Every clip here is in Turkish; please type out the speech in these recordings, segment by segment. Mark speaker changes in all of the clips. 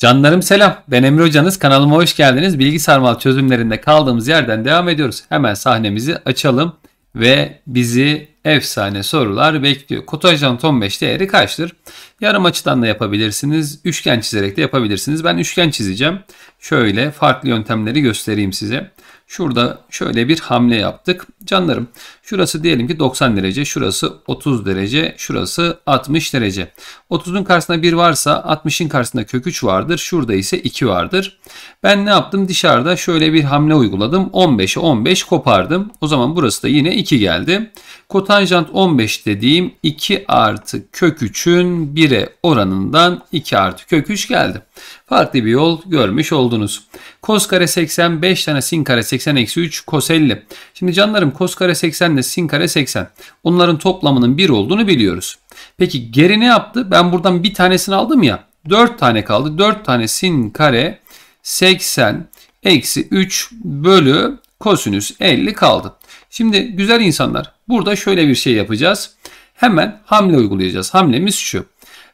Speaker 1: Canlarım selam. Ben Emre Hocanız. Kanalıma hoş geldiniz. bilgisayar mal çözümlerinde kaldığımız yerden devam ediyoruz. Hemen sahnemizi açalım ve bizi efsane sorular bekliyor. Kotajant 15 değeri kaçtır? Yarım açıdan da yapabilirsiniz. Üçgen çizerek de yapabilirsiniz. Ben üçgen çizeceğim. Şöyle farklı yöntemleri göstereyim size. Şurada şöyle bir hamle yaptık. Canlarım Şurası diyelim ki 90 derece, şurası 30 derece, şurası 60 derece. 30'un karşısında 1 varsa 60'ın karşısında kök 3 vardır. Şurada ise 2 vardır. Ben ne yaptım? Dışarıda şöyle bir hamle uyguladım. 15'e 15 kopardım. O zaman burası da yine 2 geldi. Kotanjant 15 dediğim 2 artı kök 3'ün 1'e oranından 2 artı kök 3 geldi. Farklı bir yol görmüş oldunuz. Kos kare 85 tane sin kare 80 eksi 3 kos 50. Şimdi canlarım kos kare 80 de sin kare 80. Onların toplamının 1 olduğunu biliyoruz. Peki geri ne yaptı? Ben buradan bir tanesini aldım ya. 4 tane kaldı. 4 tane sin kare 80 eksi 3 bölü kosinüs 50 kaldı. Şimdi güzel insanlar burada şöyle bir şey yapacağız. Hemen hamle uygulayacağız. Hamlemiz şu.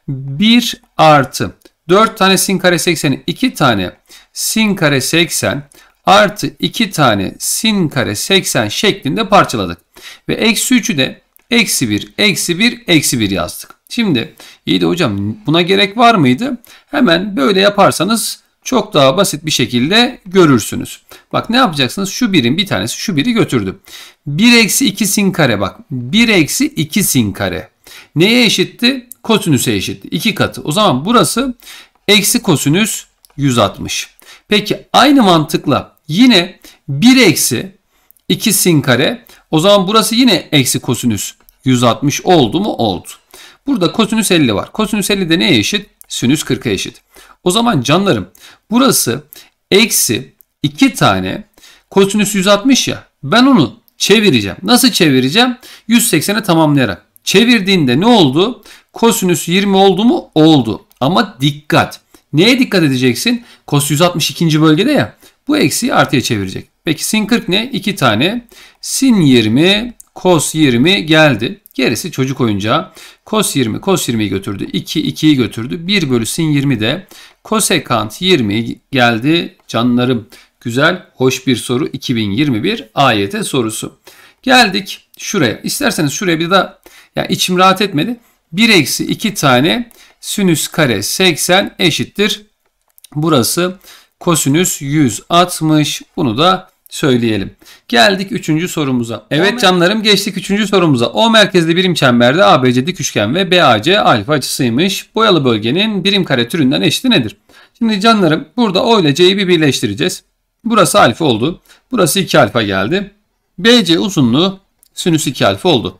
Speaker 1: 1 artı 4 tane sin kare 80'i 2 tane sin kare 80 artı 2 tane sin kare 80 şeklinde parçaladık. Ve eksi 3'ü de eksi 1, eksi 1, eksi 1 yazdık. Şimdi iyi de hocam buna gerek var mıydı? Hemen böyle yaparsanız çok daha basit bir şekilde görürsünüz. Bak ne yapacaksınız? Şu birin bir tanesi şu biri götürdü. 1 eksi 2 sin kare bak. 1 eksi 2 sin kare. Neye eşitti? Kosinüse eşitti. 2 katı. O zaman burası eksi kosinüs 160. Peki aynı mantıkla Yine 1 eksi 2 sin kare. O zaman burası yine eksi kosinüs 160 oldu mu? Oldu. Burada kosinüs 50 var. Kosinüs 50 de neye eşit? Sinüs 40'a eşit. O zaman canlarım burası eksi 2 tane kosinüs 160 ya. Ben onu çevireceğim. Nasıl çevireceğim? 180'e tamamlayarak. Çevirdiğinde ne oldu? Kosinüs 20 oldu mu? Oldu. Ama dikkat. Neye dikkat edeceksin? Kos 162. bölgede ya. Bu eksiği artıya çevirecek. Peki sin 40 ne? 2 tane. Sin 20, cos 20 geldi. Gerisi çocuk oyuncağı. Cos 20, cos 20'yi götürdü. 2, 2'yi götürdü. 1 bölü sin 20 de kosekant 20 geldi. Canlarım güzel, hoş bir soru. 2021 AYT sorusu. Geldik şuraya. İsterseniz şuraya bir daha Yani içim rahat etmedi. 1 eksi 2 tane sinüs kare 80 eşittir. Burası kosinüs 160 bunu da söyleyelim. Geldik 3. sorumuza. Evet canlarım geçtik 3. sorumuza. O merkezli birim çemberde ABC dik üçgen ve BAC alfa açısıymış. Boyalı bölgenin birim kare türünden eşiti nedir? Şimdi canlarım burada O ile C'yi bir birleştireceğiz. Burası alfa oldu. Burası 2 alfa geldi. BC uzunluğu sinüs 2 alfa oldu.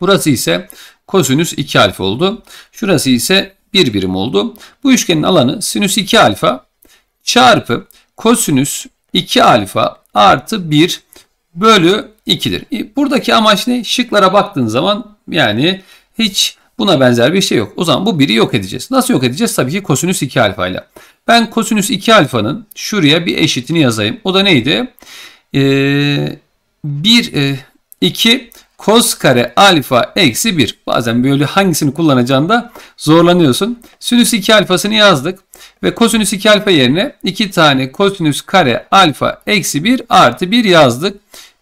Speaker 1: Burası ise kosinüs 2 alfa oldu. Şurası ise bir birim oldu. Bu üçgenin alanı sinüs 2 alfa çarpı kosinüs 2 alfa artı 1 bölü 2'dir. E, buradaki amaç ne? Şıklara baktığın zaman yani hiç buna benzer bir şey yok. O zaman bu 1'i yok edeceğiz. Nasıl yok edeceğiz? Tabii ki kosinüs 2 alfa ile. Ben kosinüs 2 alfanın şuraya bir eşitini yazayım. O da neydi? Ee, 1, e, e Kos kare alfa eksi 1. Bazen böyle hangisini kullanacağında zorlanıyorsun. Sinüs 2 alfasını yazdık. Ve kosinüs 2 alfa yerine 2 tane kosinüs kare alfa eksi 1 artı 1 yazdık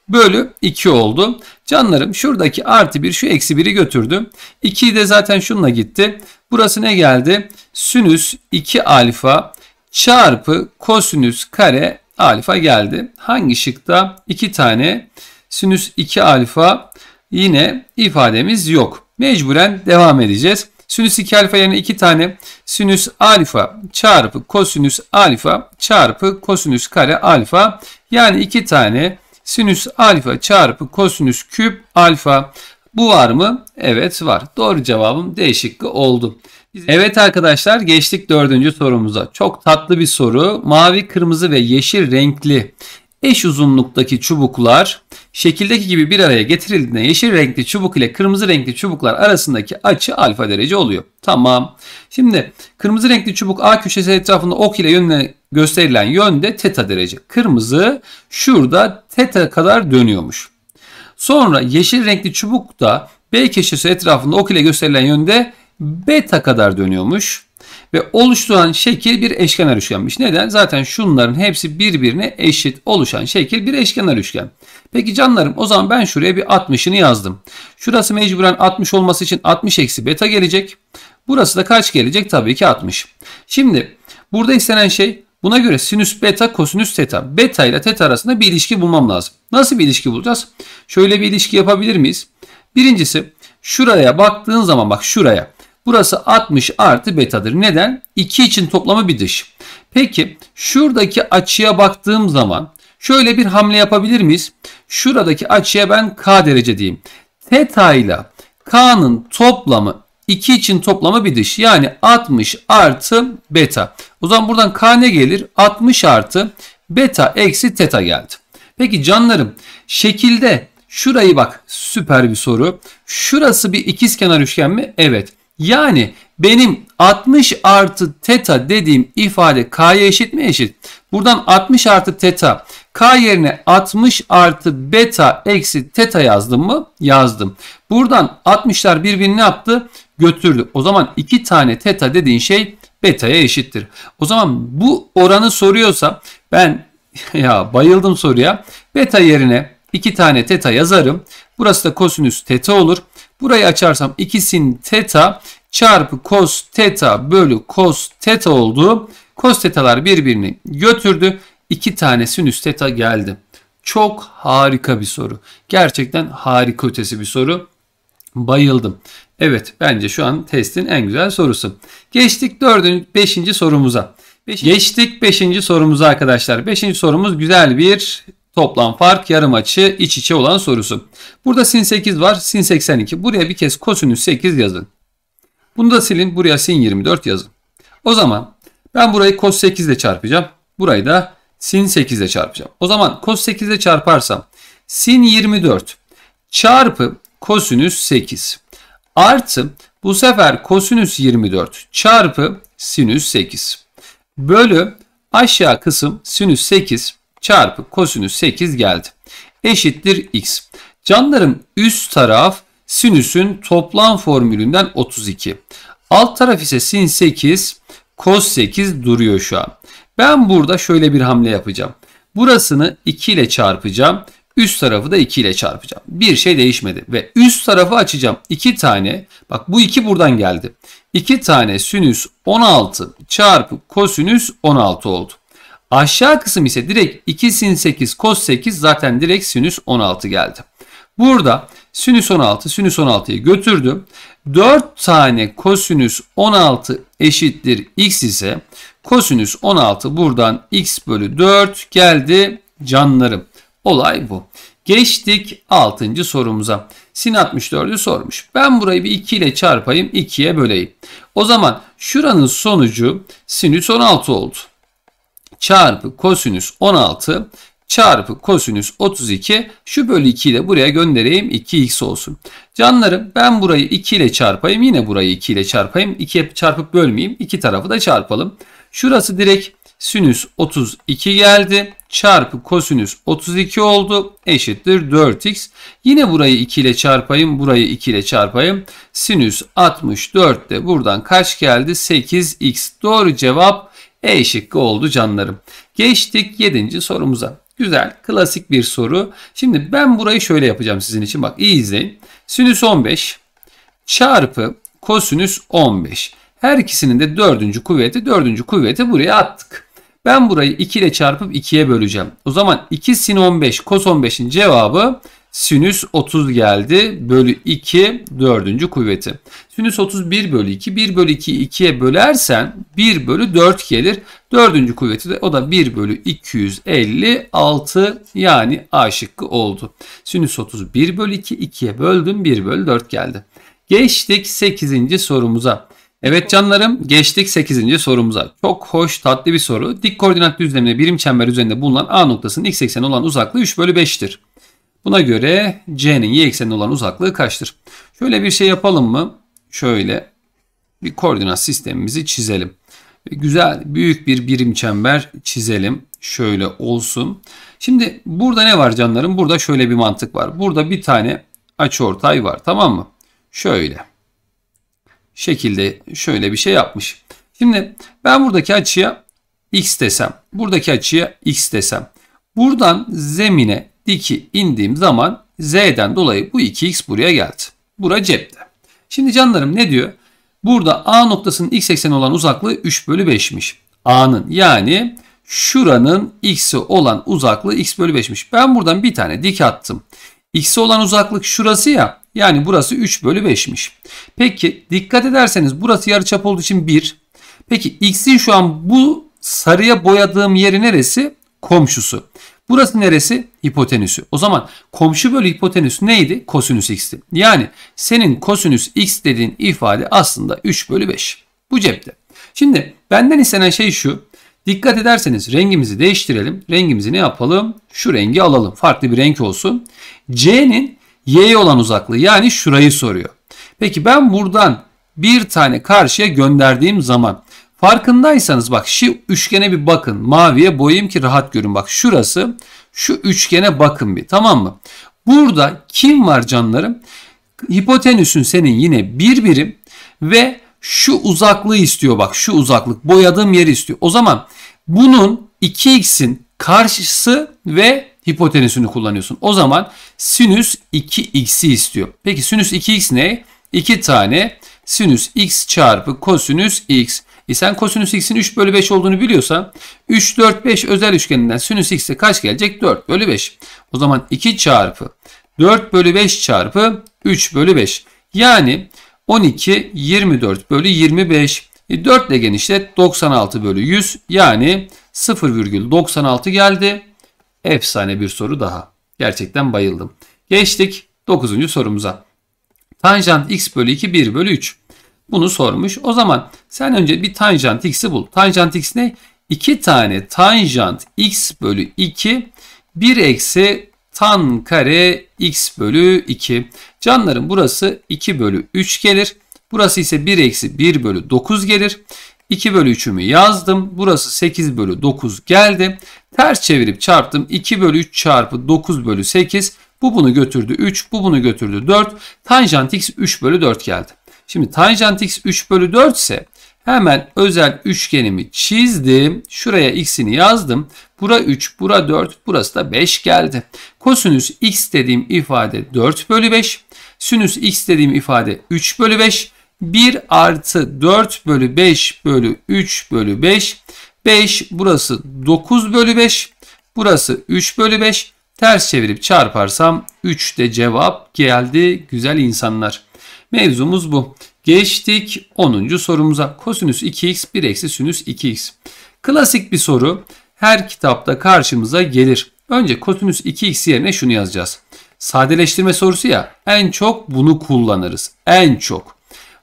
Speaker 1: bölü 2 oldu. Canlarım şuradaki artı 1 şu eksi 1'i götürdü. 2'yi de zaten şununla gitti. Burası ne geldi? Sinüs 2 alfa çarpı kosinüs kare alfa geldi. Hangi şıkta? 2 tane Sinüs 2 alfa yine ifademiz yok. Mecburen devam edeceğiz. Sinüs 2 alfa yerine 2 tane sinüs alfa çarpı kosinüs alfa çarpı kosinüs kare alfa yani 2 tane sinüs alfa çarpı kosinüs küp alfa bu var mı? Evet var. Doğru cevabım değişikli oldu. Evet arkadaşlar geçtik dördüncü sorumuza. Çok tatlı bir soru. Mavi, kırmızı ve yeşil renkli eş uzunluktaki çubuklar şekildeki gibi bir araya getirildiğinde yeşil renkli çubuk ile kırmızı renkli çubuklar arasındaki açı alfa derece oluyor. Tamam. Şimdi kırmızı renkli çubuk A köşesi etrafında ok ile yönüne gösterilen yönde teta derece. Kırmızı şurada teta kadar dönüyormuş. Sonra yeşil renkli çubuk da B köşesi etrafında ok ile gösterilen yönde beta kadar dönüyormuş. Ve oluşturan şekil bir eşkenar üçgenmiş. Neden? Zaten şunların hepsi birbirine eşit oluşan şekil bir eşkenar üçgen. Peki canlarım o zaman ben şuraya bir 60'ını yazdım. Şurası mecburen 60 olması için 60 eksi beta gelecek. Burası da kaç gelecek? Tabii ki 60. Şimdi burada istenen şey Buna göre sinüs beta kosinüs teta. Beta ile teta arasında bir ilişki bulmam lazım. Nasıl bir ilişki bulacağız? Şöyle bir ilişki yapabilir miyiz? Birincisi şuraya baktığın zaman bak şuraya. Burası 60 artı betadır. Neden? 2 için toplamı bir dış. Peki şuradaki açıya baktığım zaman şöyle bir hamle yapabilir miyiz? Şuradaki açıya ben K derece diyeyim. Teta ile K'nın toplamı 2 için toplamı bir dış. Yani 60 artı beta. O zaman buradan K ne gelir? 60 artı beta eksi teta geldi. Peki canlarım şekilde şurayı bak süper bir soru. Şurası bir ikizkenar üçgen mi? Evet. Yani benim 60 artı teta dediğim ifade k'ya eşit mi eşit? Buradan 60 artı teta k yerine 60 artı beta eksi teta yazdım mı? Yazdım. Buradan 60'lar birbirini yaptı? Götürdü. O zaman 2 tane teta dediğin şey beta'ya eşittir. O zaman bu oranı soruyorsa ben ya bayıldım soruya. Beta yerine 2 tane teta yazarım. Burası da kosinüs teta olur. Burayı açarsam ikisinin teta çarpı cos teta bölü cos teta oldu. Cos tetalar birbirini götürdü. İki tanesinin üst teta geldi. Çok harika bir soru. Gerçekten harika ötesi bir soru. Bayıldım. Evet bence şu an testin en güzel sorusu. Geçtik 4. 5. sorumuza. Beşinci. Geçtik 5. sorumuza arkadaşlar. 5. sorumuz güzel bir Toplam fark yarım açı iç içe olan sorusu. Burada sin 8 var sin 82. Buraya bir kez kosinüs 8 yazın. Bunu da silin buraya sin 24 yazın. O zaman ben burayı cos 8 ile çarpacağım. Burayı da sin 8 ile çarpacağım. O zaman cos 8 ile çarparsam sin 24 çarpı kosinüs 8 artı bu sefer kosinüs 24 çarpı sinüs 8 bölü aşağı kısım sinüs 8 çarpı kosinüs 8 geldi. Eşittir x. Canlarım üst taraf sinüsün toplam formülünden 32. Alt taraf ise sin 8, kos 8 duruyor şu an. Ben burada şöyle bir hamle yapacağım. Burasını 2 ile çarpacağım. Üst tarafı da 2 ile çarpacağım. Bir şey değişmedi ve üst tarafı açacağım. 2 tane bak bu 2 buradan geldi. 2 tane sinüs 16 çarpı kosinüs 16 oldu. Aşağı kısım ise direkt 2 sin 8 cos 8 zaten direkt sinüs 16 geldi. Burada sinüs 16 sinüs 16'yı götürdüm. 4 tane kosinüs 16 eşittir x ise kosinüs 16 buradan x bölü 4 geldi canlarım. Olay bu. Geçtik 6. sorumuza. Sin 64'ü sormuş. Ben burayı bir 2 ile çarpayım 2'ye böleyim. O zaman şuranın sonucu sinüs 16 oldu çarpı kosinüs 16 çarpı kosinüs 32 şu bölü 2 ile buraya göndereyim 2x olsun. Canlarım ben burayı 2 ile çarpayım yine burayı 2 ile çarpayım 2'ye çarpıp bölmeyeyim iki tarafı da çarpalım. Şurası direkt sinüs 32 geldi çarpı kosinüs 32 oldu eşittir 4x. Yine burayı 2 ile çarpayım burayı 2 ile çarpayım sinüs 64 de buradan kaç geldi 8x doğru cevap e şıkkı oldu canlarım. Geçtik 7. sorumuza. Güzel, klasik bir soru. Şimdi ben burayı şöyle yapacağım sizin için. Bak iyi izleyin. Sinüs 15 çarpı kosinüs 15. Her ikisinin de dördüncü kuvveti, dördüncü kuvveti buraya attık. Ben burayı 2 ile çarpıp 2'ye böleceğim. O zaman 2 sin 15 kos 15'in cevabı Sinüs 30 geldi. Bölü 2 dördüncü kuvveti. Sinüs 31 bölü 2. 1 bölü 2'yi 2'ye bölersen 1 bölü 4 gelir. Dördüncü kuvveti de o da 1 bölü 256 yani A şıkkı oldu. Sinüs 31 bölü 2 2'ye böldüm 1 bölü 4 geldi. Geçtik 8. sorumuza. Evet canlarım geçtik 8. sorumuza. Çok hoş tatlı bir soru. Dik koordinat düzlemine birim çember üzerinde bulunan A noktasının x ekseni olan uzaklığı 3 bölü 5'tir. Buna göre C'nin y eksenine olan uzaklığı kaçtır? Şöyle bir şey yapalım mı? Şöyle bir koordinat sistemimizi çizelim. Güzel büyük bir birim çember çizelim. Şöyle olsun. Şimdi burada ne var canlarım? Burada şöyle bir mantık var. Burada bir tane açıortay var tamam mı? Şöyle. Şekilde şöyle bir şey yapmış. Şimdi ben buradaki açıya x desem. Buradaki açıya x desem. Buradan zemine 2 indiğim zaman z'den dolayı bu 2x buraya geldi. Bura cepte. Şimdi canlarım ne diyor? Burada A noktasının x ekseni olan uzaklığı 3 bölü 5'miş. A'nın yani şuranın x'i olan uzaklığı x bölü 5'miş. Ben buradan bir tane dik attım. X'e olan uzaklık şurası ya. Yani burası 3 bölü 5'miş. Peki dikkat ederseniz burası yarıçap olduğu için 1. Peki x'in şu an bu sarıya boyadığım yeri neresi? Komşusu. Burası neresi? Hipotenüsü. O zaman komşu bölü hipotenüs neydi? Kosinüs x'ti. Yani senin kosinüs x dediğin ifade aslında 3 bölü 5. Bu cepte. Şimdi benden istenen şey şu. Dikkat ederseniz rengimizi değiştirelim. Rengimizi ne yapalım? Şu rengi alalım. Farklı bir renk olsun. C'nin Y'ye olan uzaklığı yani şurayı soruyor. Peki ben buradan bir tane karşıya gönderdiğim zaman Farkındaysanız bak şu üçgene bir bakın. Maviye boyayım ki rahat görün. Bak şurası şu üçgene bakın bir tamam mı? Burada kim var canlarım? Hipotenüsün senin yine bir birim ve şu uzaklığı istiyor bak şu uzaklık boyadığım yeri istiyor. O zaman bunun 2x'in karşısı ve hipotenüsünü kullanıyorsun. O zaman sinüs 2x'i istiyor. Peki sinüs 2x ne? 2 tane sinüs x çarpı kosinüs x. E sen kosinüs x'in 3 bölü 5 olduğunu biliyorsan 3, 4, 5 özel üçgeninden sinüs x'e kaç gelecek? 4 bölü 5. O zaman 2 çarpı 4 bölü 5 çarpı 3 bölü 5. Yani 12, 24 bölü 25. E 4 ile genişlet 96 bölü 100 yani 0,96 geldi. Efsane bir soru daha. Gerçekten bayıldım. Geçtik 9. sorumuza. Tanjant x bölü 2 1 bölü 3. Bunu sormuş. O zaman sen önce bir tanjant x'i bul. Tanjant x ne? 2 tane tanjant x bölü 2 1 eksi tan kare x bölü 2. Canlarım burası 2 bölü 3 gelir. Burası ise 1 eksi 1 bölü 9 gelir. 2 bölü 3'ümü yazdım. Burası 8 bölü 9 geldi. Ters çevirip çarptım. 2 bölü 3 çarpı 9 bölü 8. Bu bunu götürdü 3. Bu bunu götürdü 4. Tanjant x 3 bölü 4 geldi. Şimdi tanjant x 3 bölü 4 ise hemen özel üçgenimi çizdim. Şuraya x'ini yazdım. Bura 3, bura 4, burası da 5 geldi. Kosinüs x dediğim ifade 4 bölü 5. Sinüs x dediğim ifade 3 bölü 5. 1 artı 4 bölü 5 bölü 3 bölü 5. 5 burası 9 bölü 5. Burası 3 bölü 5. Ters çevirip çarparsam 3 de cevap geldi güzel insanlar. Mevzumuz bu. Geçtik 10. sorumuza. Kosinüs 2x 1 eksi sinüs 2x. Klasik bir soru. Her kitapta karşımıza gelir. Önce kosinüs 2x yerine şunu yazacağız. Sadeleştirme sorusu ya en çok bunu kullanırız. En çok.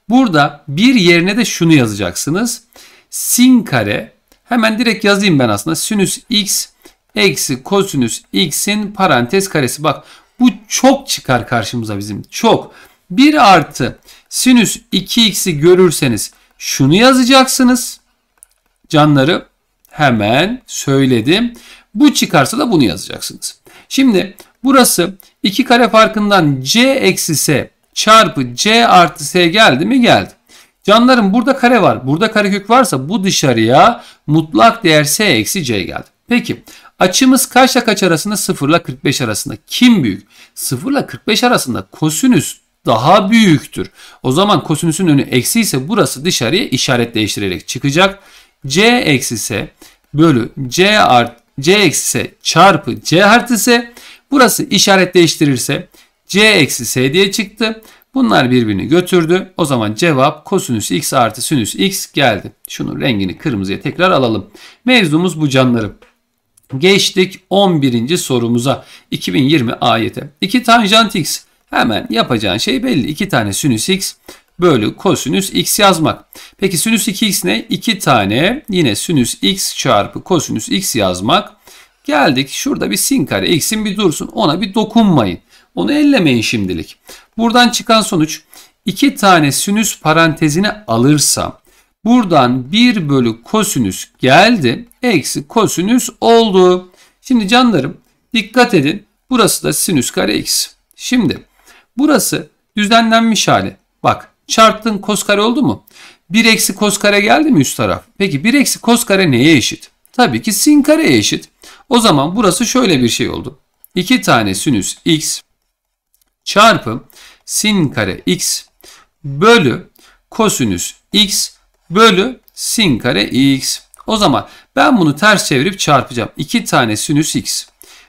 Speaker 1: Burada bir yerine de şunu yazacaksınız. Sin kare hemen direkt yazayım ben aslında. Sinüs x eksi kosinüs x'in parantez karesi. Bak bu çok çıkar karşımıza bizim. Çok. Çok. 1 artı sinüs 2x'i görürseniz şunu yazacaksınız. Canları hemen söyledim. Bu çıkarsa da bunu yazacaksınız. Şimdi burası 2 kare farkından c eksi s çarpı c artı s geldi mi geldi. Canlarım burada kare var. Burada kare kök varsa bu dışarıya mutlak değer s eksi c geldi. Peki açımız kaçla kaç arasında? 0 ile 45 arasında. Kim büyük? 0 ile 45 arasında kosinüs daha büyüktür. O zaman kosinüsün önü eksi ise burası dışarıya işaret değiştirerek çıkacak. C eksi ise bölü C art C eksi ise çarpı C artı ise burası işaret değiştirirse C eksi S diye çıktı. Bunlar birbirini götürdü. O zaman cevap kosinüs x artı sinüs x geldi. Şunun rengini kırmızıya tekrar alalım. Mevzumuz bu canlarım. Geçtik 11. sorumuza. 2020 ayete. 2 tanjant x Hemen yapacağın şey belli. 2 tane sinüs x bölü kosinüs x yazmak. Peki sinüs 2x ne? 2 tane yine sinüs x çarpı kosinüs x yazmak. Geldik şurada bir sin kare x'in bir dursun. Ona bir dokunmayın. Onu ellemeyin şimdilik. Buradan çıkan sonuç 2 tane sinüs parantezine alırsam buradan 1 bölü kosinüs geldi. Eksi kosinüs oldu. Şimdi canlarım dikkat edin. Burası da sinüs kare x. Şimdi Burası düzenlenmiş hali. Bak çarptın koskare oldu mu? 1 eksi koskare geldi mi üst taraf? Peki 1 eksi koskare neye eşit? Tabii ki sin kareye eşit. O zaman burası şöyle bir şey oldu. 2 tane sinüs x çarpı sin kare x bölü kosinüs x bölü sin kare x. O zaman ben bunu ters çevirip çarpacağım. 2 tane sinüs x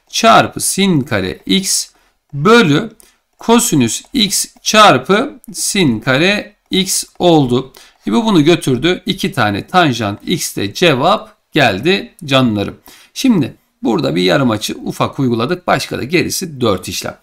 Speaker 1: çarpı sin kare x bölü kosinüs x çarpı sin kare x oldu. E bu bunu götürdü. İki tane tanjant x de cevap geldi canlarım. Şimdi burada bir yarım açı ufak uyguladık. Başka da gerisi 4 işlem.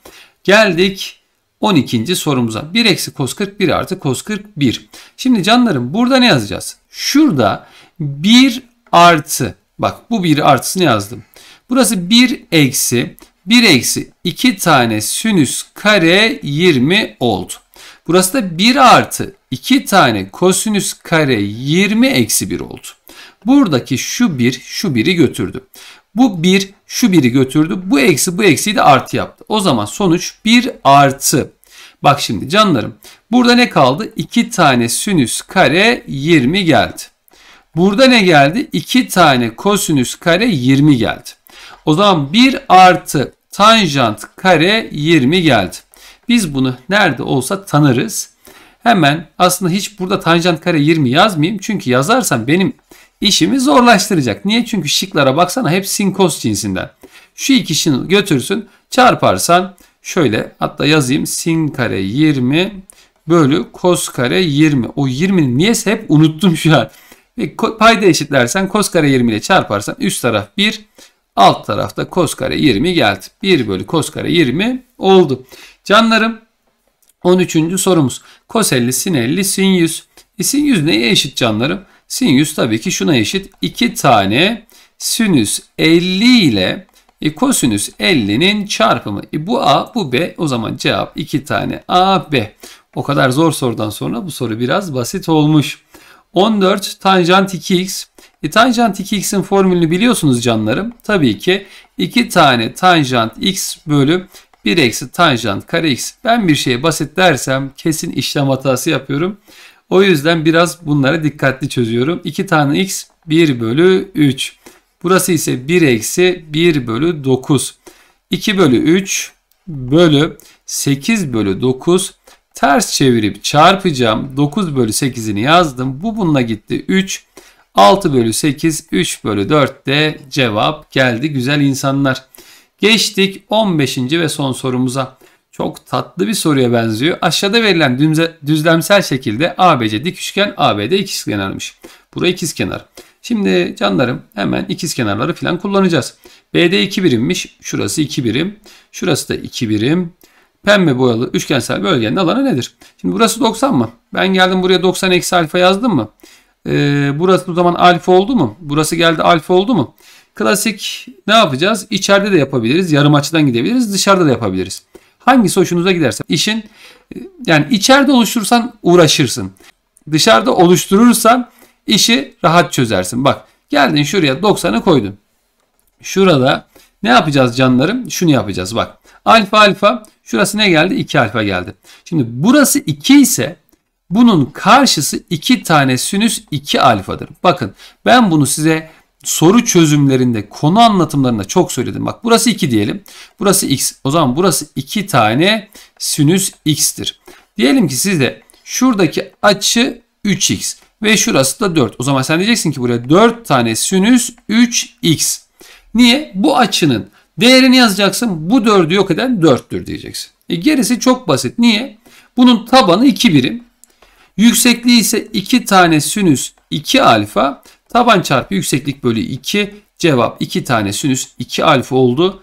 Speaker 1: Geldik 12. sorumuza. 1 eksi cos 41 artı cos 41. Şimdi canlarım burada ne yazacağız? Şurada 1 artı. Bak bu 1 artısını yazdım. Burası 1 eksi 1 eksi 2 tane sinüs kare 20 oldu. Burası da 1 artı 2 tane kosinüs kare 20 eksi 1 oldu. Buradaki şu 1 şu 1'i götürdü. Bu 1 şu 1'i götürdü. Bu eksi bu eksiyi de artı yaptı. O zaman sonuç 1 artı. Bak şimdi canlarım burada ne kaldı? 2 tane sinüs kare 20 geldi. Burada ne geldi? 2 tane kosinüs kare 20 geldi. O zaman 1 artı tanjant kare 20 geldi. Biz bunu nerede olsa tanırız. Hemen aslında hiç burada tanjant kare 20 yazmayayım. Çünkü yazarsam benim işimi zorlaştıracak. Niye? Çünkü şıklara baksana hep sin cos cinsinden. Şu ikisini götürsün çarparsan şöyle hatta yazayım sin kare 20 bölü cos kare 20. O 20'nin niyeyse hep unuttum şu an. payda eşitlersen cos kare 20 ile çarparsan üst taraf 1 Alt tarafta kos kare 20 geldi. 1 bölü kos kare 20 oldu. Canlarım 13. sorumuz. kos 50 sin 50 sin 100. E sin 100 neye eşit canlarım? Sin 100 tabii ki şuna eşit. 2 tane sinüs 50 ile e, kosinüs 50'nin çarpımı. E, bu A bu B o zaman cevap 2 tane A B. O kadar zor sorudan sonra bu soru biraz basit olmuş. 14 tanjant 2x e, tanjant 2x'in formülünü biliyorsunuz canlarım. Tabii ki 2 tane tanjant x bölü 1 eksi tanjant kare x. Ben bir şeye basit dersem kesin işlem hatası yapıyorum. O yüzden biraz bunlara dikkatli çözüyorum. 2 tane x 1 bölü 3. Burası ise 1 eksi 1 bölü 9. 2 bölü 3 bölü 8 bölü 9 ters çevirip çarpacağım. 9 bölü 8'ini yazdım. Bu bununla gitti 3. 6 bölü 8, 3 bölü 4 de cevap geldi güzel insanlar. Geçtik 15. ve son sorumuza. Çok tatlı bir soruya benziyor. Aşağıda verilen düzlemsel şekilde ABC dik üçgen, ABD ikizkenarmış. Bura ikizkenar. Şimdi canlarım hemen ikizkenarları falan kullanacağız. BD 2 birimmiş. Şurası 2 birim. Şurası da 2 birim. Pembe boyalı üçgensel bölgenin alanı nedir? Şimdi burası 90 mı? Ben geldim buraya 90 eksi alfa yazdım mı? Ee, burası o zaman alfa oldu mu? Burası geldi alfa oldu mu? Klasik ne yapacağız? İçeride de yapabiliriz. Yarım açıdan gidebiliriz. Dışarıda da yapabiliriz. Hangisi hoşunuza giderse. işin e, yani içeride oluşturursan uğraşırsın. Dışarıda oluşturursan işi rahat çözersin. Bak geldin şuraya 90'ı koydun. Şurada ne yapacağız canlarım? Şunu yapacağız bak. Alfa alfa şurası ne geldi? 2 alfa geldi. Şimdi burası 2 ise bunun karşısı 2 tane sinüs 2 alfadır. Bakın ben bunu size soru çözümlerinde, konu anlatımlarında çok söyledim. Bak burası 2 diyelim. Burası x. O zaman burası 2 tane sinüs x'tir. Diyelim ki size şuradaki açı 3x ve şurası da 4. O zaman sen diyeceksin ki buraya 4 tane sinüs 3x. Niye? Bu açının değerini yazacaksın. Bu 4'ü yok eden 4'tür diyeceksin. E gerisi çok basit. Niye? Bunun tabanı 2 birim. Yüksekliği ise 2 tane sinüs 2 alfa. Taban çarpı yükseklik bölü 2. Cevap 2 tane sinüs 2 alfa oldu.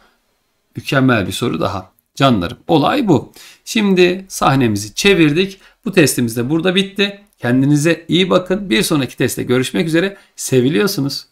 Speaker 1: Mükemmel bir soru daha. Canlarım olay bu. Şimdi sahnemizi çevirdik. Bu testimiz de burada bitti. Kendinize iyi bakın. Bir sonraki testte görüşmek üzere. Seviliyorsunuz.